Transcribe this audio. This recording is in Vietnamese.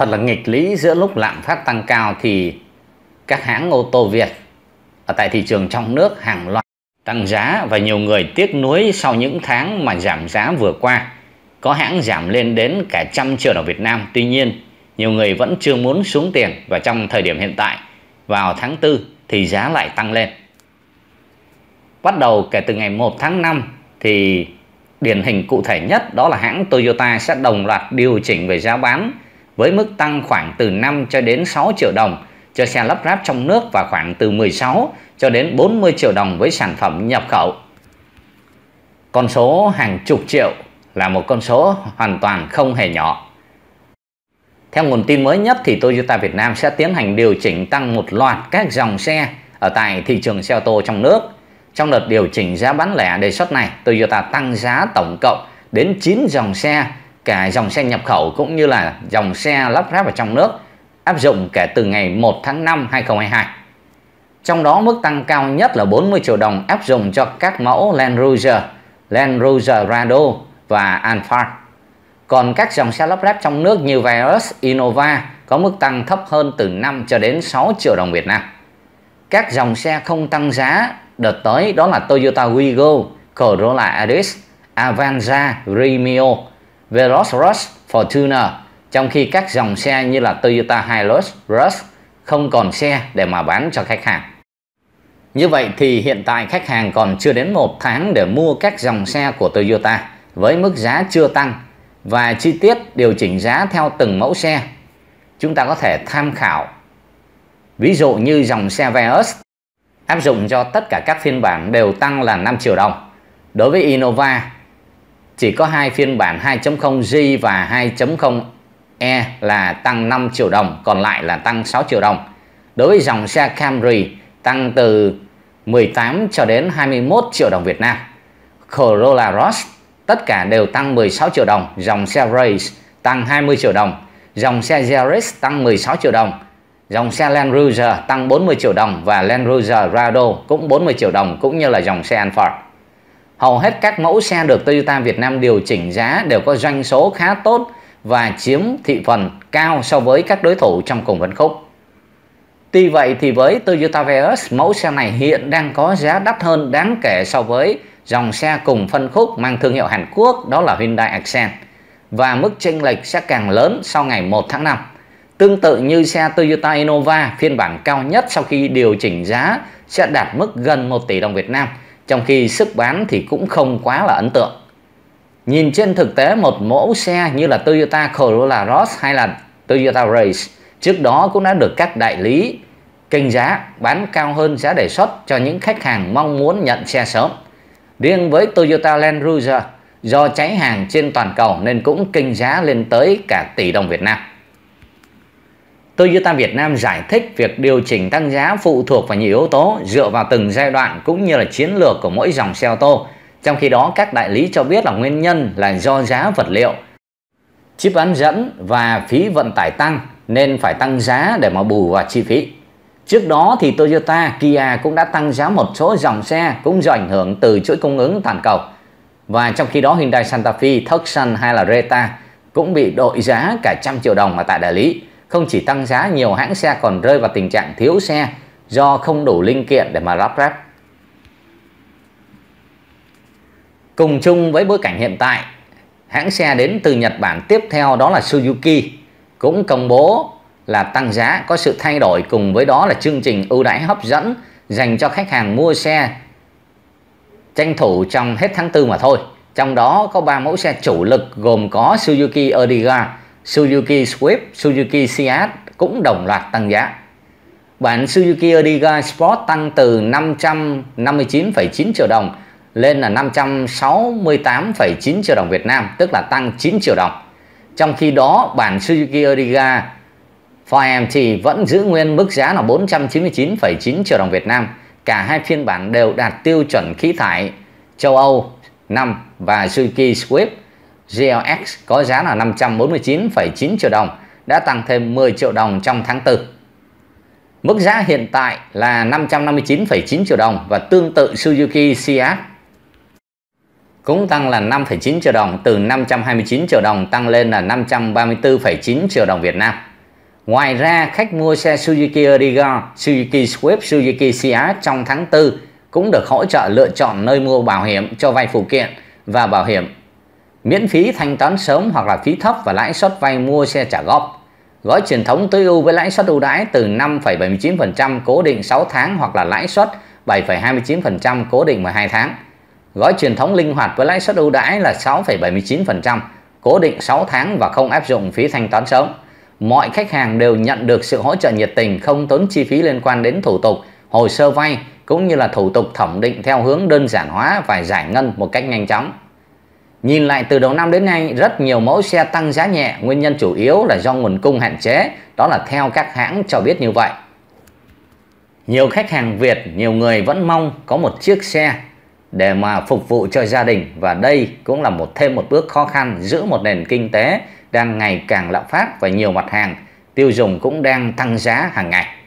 thật là nghịch lý giữa lúc lạm phát tăng cao thì các hãng ô tô Việt ở tại thị trường trong nước hàng loạt tăng giá và nhiều người tiếc nuối sau những tháng mà giảm giá vừa qua. Có hãng giảm lên đến cả trăm triệu đồng Việt Nam. Tuy nhiên, nhiều người vẫn chưa muốn xuống tiền và trong thời điểm hiện tại, vào tháng 4 thì giá lại tăng lên. Bắt đầu kể từ ngày 1 tháng 5 thì điển hình cụ thể nhất đó là hãng Toyota sẽ đồng loạt điều chỉnh về giá bán với mức tăng khoảng từ 5 cho đến 6 triệu đồng cho xe lắp ráp trong nước và khoảng từ 16 cho đến 40 triệu đồng với sản phẩm nhập khẩu. Con số hàng chục triệu là một con số hoàn toàn không hề nhỏ. Theo nguồn tin mới nhất thì Toyota Việt Nam sẽ tiến hành điều chỉnh tăng một loạt các dòng xe ở tại thị trường xe ô tô trong nước. Trong đợt điều chỉnh giá bán lẻ đề xuất này, Toyota tăng giá tổng cộng đến 9 dòng xe cả dòng xe nhập khẩu cũng như là dòng xe lắp ráp ở trong nước áp dụng kể từ ngày 1 tháng 5 2022. Trong đó mức tăng cao nhất là 40 triệu đồng áp dụng cho các mẫu Land Cruiser, Land Cruiser Rado và Alphard. Còn các dòng xe lắp ráp trong nước như Vios, Innova có mức tăng thấp hơn từ 5 cho đến 6 triệu đồng Việt Nam. Các dòng xe không tăng giá đợt tới đó là Toyota Wigo, Corolla Aris, Avanza, Remio, Veloz Rush Fortuner trong khi các dòng xe như là Toyota Hilux, Rush không còn xe để mà bán cho khách hàng. Như vậy thì hiện tại khách hàng còn chưa đến một tháng để mua các dòng xe của Toyota với mức giá chưa tăng và chi tiết điều chỉnh giá theo từng mẫu xe. Chúng ta có thể tham khảo ví dụ như dòng xe Vios áp dụng cho tất cả các phiên bản đều tăng là 5 triệu đồng. Đối với Innova chỉ có hai phiên bản 2.0G và 2.0E là tăng 5 triệu đồng, còn lại là tăng 6 triệu đồng. Đối với dòng xe Camry tăng từ 18 cho đến 21 triệu đồng Việt Nam. Corolla Cross tất cả đều tăng 16 triệu đồng, dòng xe Race tăng 20 triệu đồng, dòng xe Yaris tăng 16 triệu đồng, dòng xe Land Cruiser tăng 40 triệu đồng và Land Cruiser Rado cũng 40 triệu đồng cũng như là dòng xe Alphard. Hầu hết các mẫu xe được Toyota Việt Nam điều chỉnh giá đều có doanh số khá tốt và chiếm thị phần cao so với các đối thủ trong cùng phân khúc. Tuy vậy thì với Toyota Vios, mẫu xe này hiện đang có giá đắt hơn đáng kể so với dòng xe cùng phân khúc mang thương hiệu Hàn Quốc đó là Hyundai Accent và mức chênh lệch sẽ càng lớn sau ngày 1 tháng 5. Tương tự như xe Toyota Innova phiên bản cao nhất sau khi điều chỉnh giá sẽ đạt mức gần 1 tỷ đồng Việt Nam trong khi sức bán thì cũng không quá là ấn tượng. Nhìn trên thực tế một mẫu xe như là Toyota Corolla Cross hay là Toyota Race trước đó cũng đã được các đại lý kênh giá bán cao hơn giá đề xuất cho những khách hàng mong muốn nhận xe sớm. Riêng với Toyota Land Cruiser, do cháy hàng trên toàn cầu nên cũng kinh giá lên tới cả tỷ đồng Việt Nam. Toyota Việt Nam giải thích việc điều chỉnh tăng giá phụ thuộc vào nhiều yếu tố dựa vào từng giai đoạn cũng như là chiến lược của mỗi dòng xe ô tô. Trong khi đó, các đại lý cho biết là nguyên nhân là do giá vật liệu, chip bán dẫn và phí vận tải tăng nên phải tăng giá để mà bù vào chi phí. Trước đó thì Toyota, Kia cũng đã tăng giá một số dòng xe cũng do ảnh hưởng từ chuỗi cung ứng toàn cầu. Và trong khi đó Hyundai Santa Fe, Tucson hay là Reta cũng bị đội giá cả trăm triệu đồng ở tại đại lý. Không chỉ tăng giá, nhiều hãng xe còn rơi vào tình trạng thiếu xe do không đủ linh kiện để mà lắp ráp. Cùng chung với bối cảnh hiện tại, hãng xe đến từ Nhật Bản tiếp theo đó là Suzuki cũng công bố là tăng giá có sự thay đổi cùng với đó là chương trình ưu đãi hấp dẫn dành cho khách hàng mua xe tranh thủ trong hết tháng 4 mà thôi. Trong đó có 3 mẫu xe chủ lực gồm có Suzuki Ertiga Suzuki Swift, Suzuki Seat cũng đồng loạt tăng giá. Bản Suzuki Ertiga Sport tăng từ 559,9 triệu đồng lên là 568,9 triệu đồng Việt Nam, tức là tăng 9 triệu đồng. Trong khi đó, bản Suzuki Ertiga 4MT vẫn giữ nguyên mức giá là 499,9 triệu đồng Việt Nam. Cả hai phiên bản đều đạt tiêu chuẩn khí thải châu Âu 5 và Suzuki Swift GLX có giá là 549,9 triệu đồng đã tăng thêm 10 triệu đồng trong tháng 4. Mức giá hiện tại là 559,9 triệu đồng và tương tự Suzuki Ciat cũng tăng là 5,9 triệu đồng từ 529 triệu đồng tăng lên là 534,9 triệu đồng Việt Nam. Ngoài ra, khách mua xe Suzuki Ertiga, Suzuki Swift, Suzuki Ciat trong tháng 4 cũng được hỗ trợ lựa chọn nơi mua bảo hiểm cho vay phụ kiện và bảo hiểm miễn phí thanh toán sớm hoặc là phí thấp và lãi suất vay mua xe trả góp. Gói truyền thống tối ưu với lãi suất ưu đãi từ 5,79% cố định 6 tháng hoặc là lãi suất 7,29% cố định 12 tháng. Gói truyền thống linh hoạt với lãi suất ưu đãi là 6,79%, cố định 6 tháng và không áp dụng phí thanh toán sớm. Mọi khách hàng đều nhận được sự hỗ trợ nhiệt tình không tốn chi phí liên quan đến thủ tục, hồ sơ vay cũng như là thủ tục thẩm định theo hướng đơn giản hóa và giải ngân một cách nhanh chóng. Nhìn lại từ đầu năm đến nay, rất nhiều mẫu xe tăng giá nhẹ, nguyên nhân chủ yếu là do nguồn cung hạn chế, đó là theo các hãng cho biết như vậy. Nhiều khách hàng Việt, nhiều người vẫn mong có một chiếc xe để mà phục vụ cho gia đình và đây cũng là một thêm một bước khó khăn giữa một nền kinh tế đang ngày càng lạm phát và nhiều mặt hàng tiêu dùng cũng đang tăng giá hàng ngày.